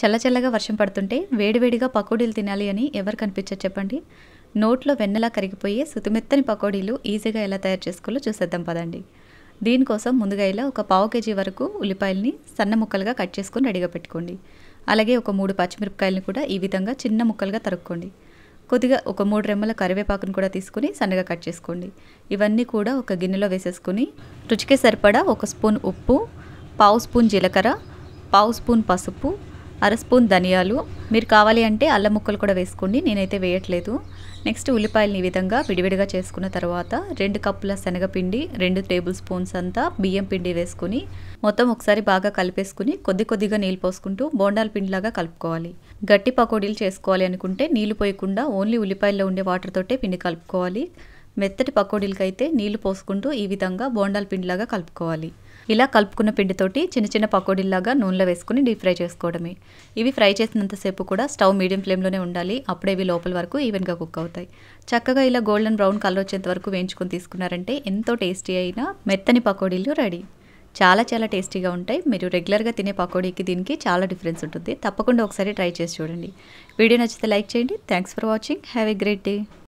చల్లచల్లగా వర్షం పడుతుంటే వేడివేడిగా పకోడీలు తినాలి అని ఎవరు కనిపించారు చెప్పండి నోట్లో వెన్నెలా కరిగిపోయే సుతిమెత్తని పకోడీలు ఈజీగా ఎలా తయారు చేసుకోవాలో చూసేద్దాం పదండి దీనికోసం ముందుగా ఇలా ఒక పావు కేజీ వరకు ఉల్లిపాయల్ని సన్న ముక్కలుగా కట్ చేసుకొని రెడీగా పెట్టుకోండి అలాగే ఒక మూడు పచ్చిమిరపకాయలను కూడా ఈ విధంగా చిన్న ముక్కలుగా తరుక్కోండి కొద్దిగా ఒక మూడు రెమ్మల కరివేపాకును కూడా తీసుకుని సన్నగా కట్ చేసుకోండి ఇవన్నీ కూడా ఒక గిన్నెలో వేసేసుకుని రుచికి సరిపడా ఒక స్పూన్ ఉప్పు పావు స్పూన్ జీలకర్ర పావు స్పూన్ పసుపు అర స్పూన్ ధనియాలు మీరు కావాలి అంటే అల్లం ముక్కలు కూడా వేసుకోండి నేనైతే వేయట్లేదు నెక్స్ట్ ఉల్లిపాయలు ఈ విధంగా విడివిడిగా చేసుకున్న తర్వాత రెండు కప్పుల శనగపిండి రెండు టేబుల్ స్పూన్స్ అంతా బియ్యం పిండి వేసుకుని మొత్తం ఒకసారి బాగా కలిపేసుకుని కొద్ది కొద్దిగా నీళ్ళు పోసుకుంటూ బోండాల పిండిలాగా కలుపుకోవాలి గట్టి పకోడీలు చేసుకోవాలి అనుకుంటే నీళ్లు పోయకుండా ఓన్లీ ఉల్లిపాయల్లో ఉండే వాటర్ తోటే పిండి కలుపుకోవాలి మెత్తటి పకోడీలకైతే నీళ్లు పోసుకుంటూ ఈ విధంగా బోండాల పిండిలాగా కలుపుకోవాలి ఇలా కలుపుకున్న పిండితోటి చిన్న చిన్న పకోడీల్లాగా నూనెలో వేసుకుని డీప్ ఫ్రై చేసుకోవడమే ఇవి ఫ్రై చేసినంతసేపు కూడా స్టవ్ మీడియం ఫ్లేమ్లోనే ఉండాలి అప్పుడే ఇవి లోపల వరకు ఈవెన్గా కుక్ అవుతాయి చక్కగా ఇలా గోల్డెన్ బ్రౌన్ కలర్ వచ్చేంత వరకు వేయించుకొని తీసుకున్నారంటే ఎంతో టేస్టీ అయిన మెత్తని పకోడీలు రెడీ చాలా చాలా టేస్టీగా ఉంటాయి మీరు రెగ్యులర్గా తినే పకోడీకి దీనికి చాలా డిఫరెన్స్ ఉంటుంది తప్పకుండా ఒకసారి ట్రై చేసి చూడండి వీడియో నచ్చితే లైక్ చేయండి thanks for watching have a great day